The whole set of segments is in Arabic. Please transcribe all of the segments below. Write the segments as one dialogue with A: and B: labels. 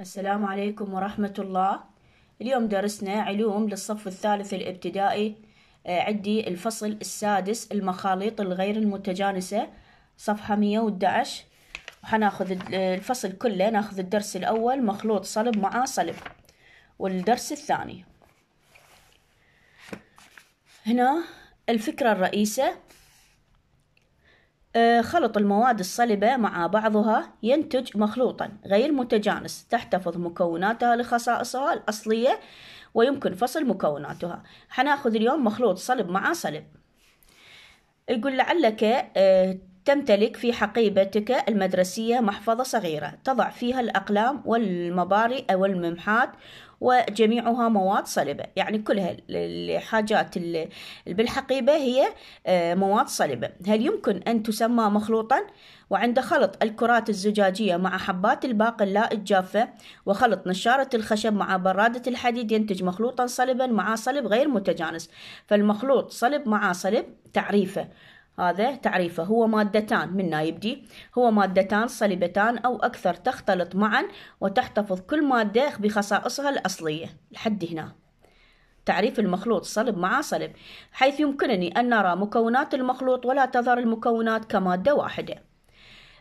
A: السلام عليكم ورحمة الله اليوم درسنا علوم للصف الثالث الابتدائي آه، عدي الفصل السادس المخاليط الغير المتجانسة صفحة 111 وحناخذ آه، الفصل كله ناخذ الدرس الأول مخلوط صلب مع صلب والدرس الثاني هنا الفكرة الرئيسة آه، خلط المواد الصلبة مع بعضها ينتج مخلوطا غير متجانس تحتفظ مكوناتها لخصائصها الأصلية ويمكن فصل مكوناتها حناخذ اليوم مخلوط صلب مع صلب يقول لعلك آه، تمتلك في حقيبتك المدرسية محفظة صغيرة تضع فيها الأقلام والمبارئ والممحات وجميعها مواد صلبة يعني كلها الحاجات بالحقيبة هي آه، مواد صلبة هل يمكن أن تسمى مخلوطا؟ وعند خلط الكرات الزجاجية مع حبات اللا الجافة وخلط نشارة الخشب مع برادة الحديد ينتج مخلوطا صلبا مع صلب غير متجانس فالمخلوط صلب مع صلب تعريفه هذا تعريفه هو مادتان من يبدي هو مادتان صلبتان أو أكثر تختلط معا وتحتفظ كل مادة بخصائصها الأصلية لحد هنا تعريف المخلوط صلب مع صلب حيث يمكنني أن نرى مكونات المخلوط ولا تظهر المكونات كمادة واحدة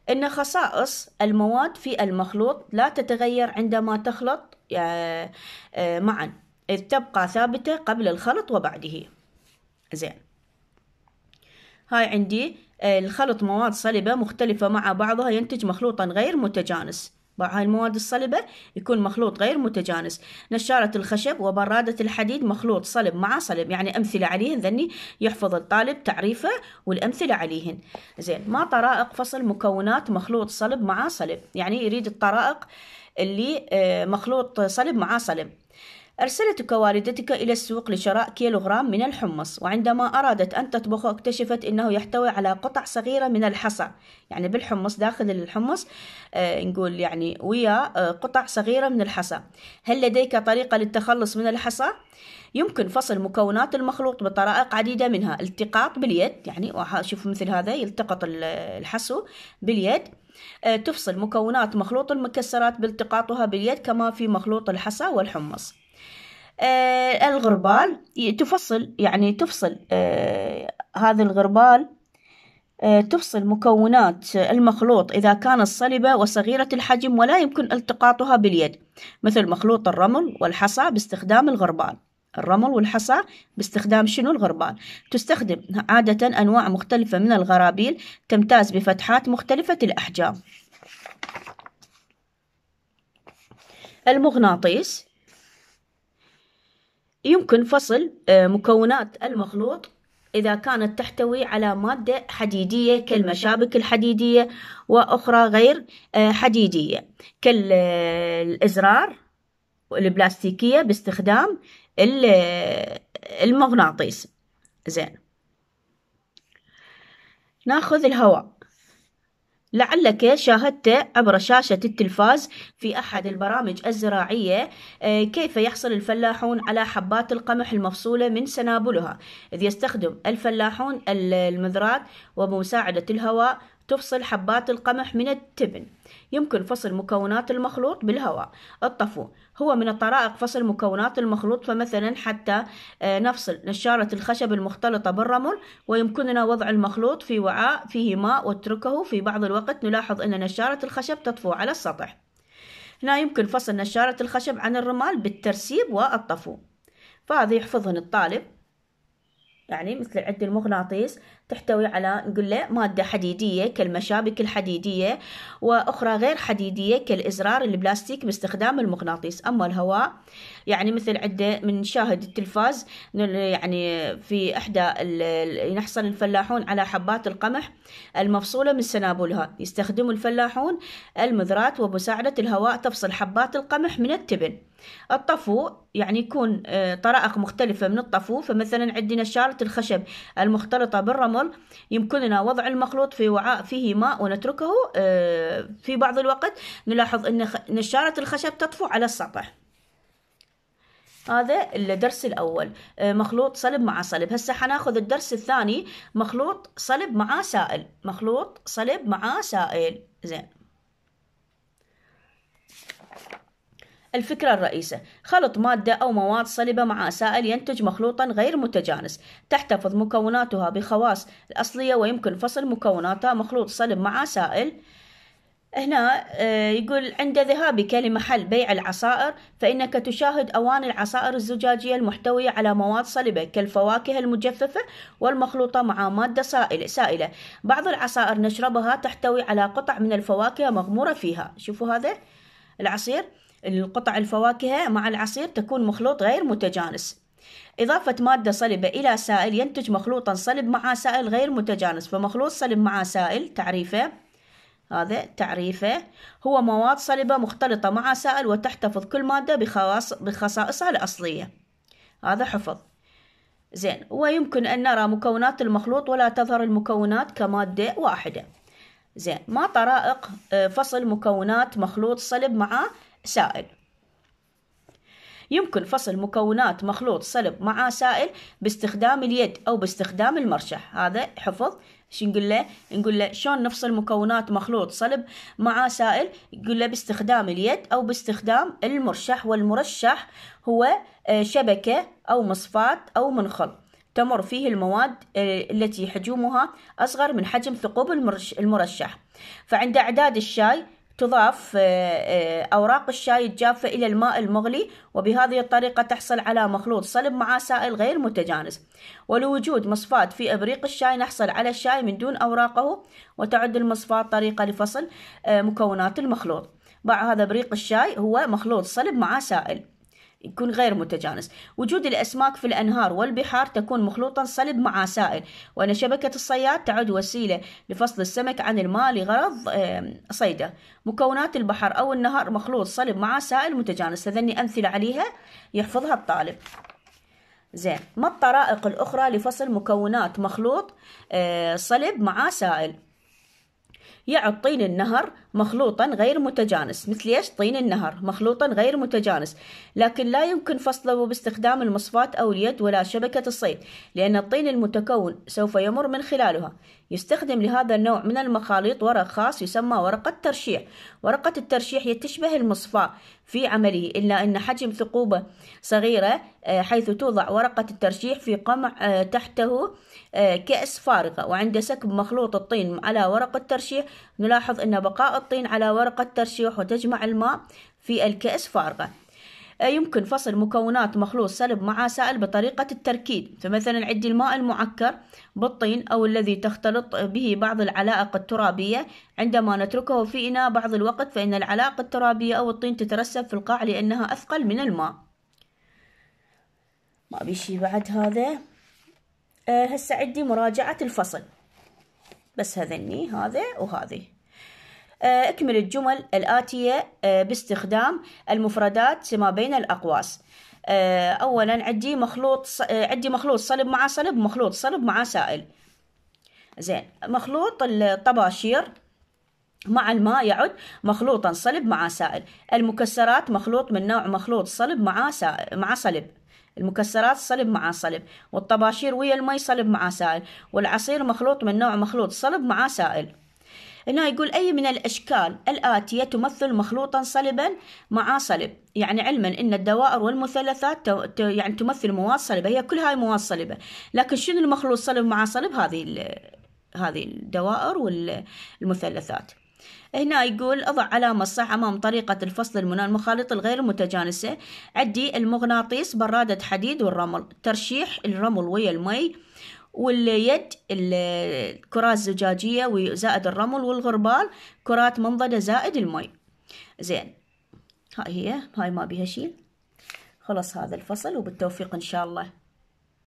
A: إن خصائص المواد في المخلوط لا تتغير عندما تخلط آه، آه، معا إذ تبقى ثابتة قبل الخلط وبعده زين هاي عندي آه، الخلط مواد صلبة مختلفة مع بعضها ينتج مخلوطا غير متجانس هاي المواد الصلبة يكون مخلوط غير متجانس نشارة الخشب وبرادة الحديد مخلوط صلب مع صلب يعني أمثلة عليهن ذني يحفظ الطالب تعريفه والأمثلة عليهن زين ما طرائق فصل مكونات مخلوط صلب مع صلب يعني يريد الطرائق اللي آه، مخلوط صلب مع صلب أرسلتك والدتك إلى السوق لشراء كيلوغرام من الحمص وعندما أرادت أن تطبخه اكتشفت أنه يحتوي على قطع صغيرة من الحصى يعني بالحمص داخل الحمص آه نقول يعني ويا آه قطع صغيرة من الحصى هل لديك طريقة للتخلص من الحصى؟ يمكن فصل مكونات المخلوط بطرائق عديدة منها التقاط باليد يعني شوف مثل هذا يلتقط الحصو باليد آه، تفصل مكونات مخلوط المكسرات بالتقاطها باليد كما في مخلوط الحصى والحمص آه، الغربال تفصل يعني تفصل آه، هذا الغربال آه، تفصل مكونات المخلوط إذا كانت صلبة وصغيرة الحجم ولا يمكن التقاطها باليد مثل مخلوط الرمل والحصى باستخدام الغربال الرمل والحصى باستخدام شنو الغربال تستخدم عادة أنواع مختلفة من الغرابيل تمتاز بفتحات مختلفة الأحجام المغناطيس يمكن فصل آه، مكونات المخلوط إذا كانت تحتوي على مادة حديدية كالمشابك الحديدية وأخرى غير آه، حديدية كالإزرار آه، البلاستيكية باستخدام المغناطيس زين ناخذ الهواء لعلك شاهدت عبر شاشة التلفاز في أحد البرامج الزراعية آه، كيف يحصل الفلاحون على حبات القمح المفصولة من سنابلها إذ يستخدم الفلاحون المذرات وبمساعدة الهواء تفصل حبات القمح من التبن يمكن فصل مكونات المخلوط بالهواء الطفو هو من الطرائق فصل مكونات المخلوط فمثلا حتى آه، نفصل نشارة الخشب المختلطة بالرمل ويمكننا وضع المخلوط في وعاء فيه ماء واتركه في بعض الوقت نلاحظ أن نشارة الخشب تطفو على السطح هنا يمكن فصل نشارة الخشب عن الرمال بالترسيب والطفو فهذا يحفظهن الطالب يعني مثل عد المغناطيس تحتوي على نقول له مادة حديدية كالمشابك الحديدية وأخرى غير حديدية كالإزرار البلاستيك باستخدام المغناطيس أما الهواء يعني مثل عدة من شاهد التلفاز يعني في إحدى يحصل الفلاحون على حبات القمح المفصولة من سنابلها يستخدم الفلاحون المذرات وبساعدة الهواء تفصل حبات القمح من التبن الطفو يعني يكون آه، طرائق مختلفة من الطفو فمثلا عندنا شارة الخشب المختلطة بالرمل يمكننا وضع المخلوط في وعاء فيه ماء ونتركه آه، في بعض الوقت نلاحظ أن شارة الخشب تطفو على السطح هذا الدرس الأول آه، مخلوط صلب مع صلب هسه حناخذ الدرس الثاني مخلوط صلب مع سائل مخلوط صلب مع سائل زين الفكرة الرئيسة خلط مادة أو مواد صلبة مع سائل ينتج مخلوطا غير متجانس تحتفظ مكوناتها بخواص الأصلية ويمكن فصل مكوناتها مخلوط صلب مع سائل هنا آه، يقول عند ذهابك لمحل بيع العصائر فإنك تشاهد أواني العصائر الزجاجية المحتوية على مواد صلبة كالفواكه المجففة والمخلوطة مع مادة سائلة بعض العصائر نشربها تحتوي على قطع من الفواكه مغمورة فيها شوفوا هذا العصير القطع الفواكه مع العصير تكون مخلوط غير متجانس إضافة مادة صلبة إلى سائل ينتج مخلوطا صلب مع سائل غير متجانس فمخلوط صلب مع سائل تعريفه هذا تعريفه هو مواد صلبة مختلطة مع سائل وتحتفظ كل مادة بخواص بخصائصها الأصلية هذا حفظ زين ويمكن أن نرى مكونات المخلوط ولا تظهر المكونات كمادة واحدة زين ما طرائق آه، فصل مكونات مخلوط صلب مع سائل يمكن فصل مكونات مخلوط صلب مع سائل باستخدام اليد أو باستخدام المرشح هذا حفظ شو نقول له نقول له شلون نفصل مكونات مخلوط صلب مع سائل نقول له باستخدام اليد او باستخدام المرشح والمرشح هو آه، شبكة او مصفاة او منخل تمر فيه المواد آه، التي حجومها أصغر من حجم ثقوب المرشح فعند إعداد الشاي تضاف آه، آه، أوراق الشاي الجافة إلى الماء المغلي وبهذه الطريقة تحصل على مخلوط صلب مع سائل غير متجانس ولوجود مصفات في إبريق الشاي نحصل على الشاي من دون أوراقه وتعد المصفات طريقة لفصل آه، مكونات المخلوط بعد هذا إبريق الشاي هو مخلوط صلب مع سائل يكون غير متجانس وجود الأسماك في الأنهار والبحار تكون مخلوطا صلب مع سائل وأن شبكة الصياد تعد وسيلة لفصل السمك عن الماء لغرض صيده مكونات البحر أو النهر مخلوط صلب مع سائل متجانس هذني أمثلة عليها يحفظها الطالب زين ما الطرائق الأخرى لفصل مكونات مخلوط آه، صلب مع سائل يعطين النهر مخلوطا غير متجانس مثل ايش طين النهر مخلوطا غير متجانس لكن لا يمكن فصله باستخدام المصفاة أو اليد ولا شبكة الصيد لأن الطين المتكون سوف يمر من خلالها يستخدم لهذا النوع من المخاليط ورق خاص يسمى ورقة ترشيح ورقة الترشيح تشبه المصفاة في عمله إلا أن حجم ثقوبة صغيرة آه، حيث توضع ورقة الترشيح في قمع آه، تحته آه، كأس فارغة وعند سكب مخلوط الطين على ورق الترشيح نلاحظ أن بقاء حاطين على ورقة ترشيح وتجمع الماء في الكأس فارغة آه، يمكن فصل مكونات مخلوط سلب مع سائل بطريقة التركيد فمثلا عدي الماء المعكر بالطين أو الذي تختلط به بعض العلائق الترابية عندما نتركه في إناء بعض الوقت فإن العلائق الترابية أو الطين تترسب في القاع لأنها أثقل من الماء ما بيشي بعد هذا آه، هسه عدي مراجعة الفصل بس هذني هذا وهذه آه، اكمل الجمل الآتية آه، باستخدام المفردات ما بين الأقواس آه، أولا عندي مخلوط عندي مخلوط صلب مع صلب مخلوط صلب مع سائل زين مخلوط الطباشير مع الماء يعد مخلوطا صلب مع سائل المكسرات مخلوط من نوع مخلوط صلب مع سائل مع صلب المكسرات صلب مع صلب والطباشير ويا المي صلب مع سائل والعصير مخلوط من نوع مخلوط صلب مع سائل هنا يقول أي من الأشكال الآتية تمثل مخلوطا صلبا مع صلب يعني علما أن الدوائر والمثلثات يعني تمثل مواد صلبة هي كل هاي مواد صلبة لكن شنو المخلوط صلب مع صلب هذه هذه الدوائر والمثلثات هنا يقول أضع علامة صح أمام طريقة الفصل من المخالط الغير متجانسة عدي المغناطيس برادة حديد والرمل ترشيح الرمل ويا المي واليد الكرات الزجاجية وزائد الرمل والغربال كرات منضدة زائد المي زين هاي هي هاي ما بيها شيء خلص هذا الفصل وبالتوفيق إن شاء الله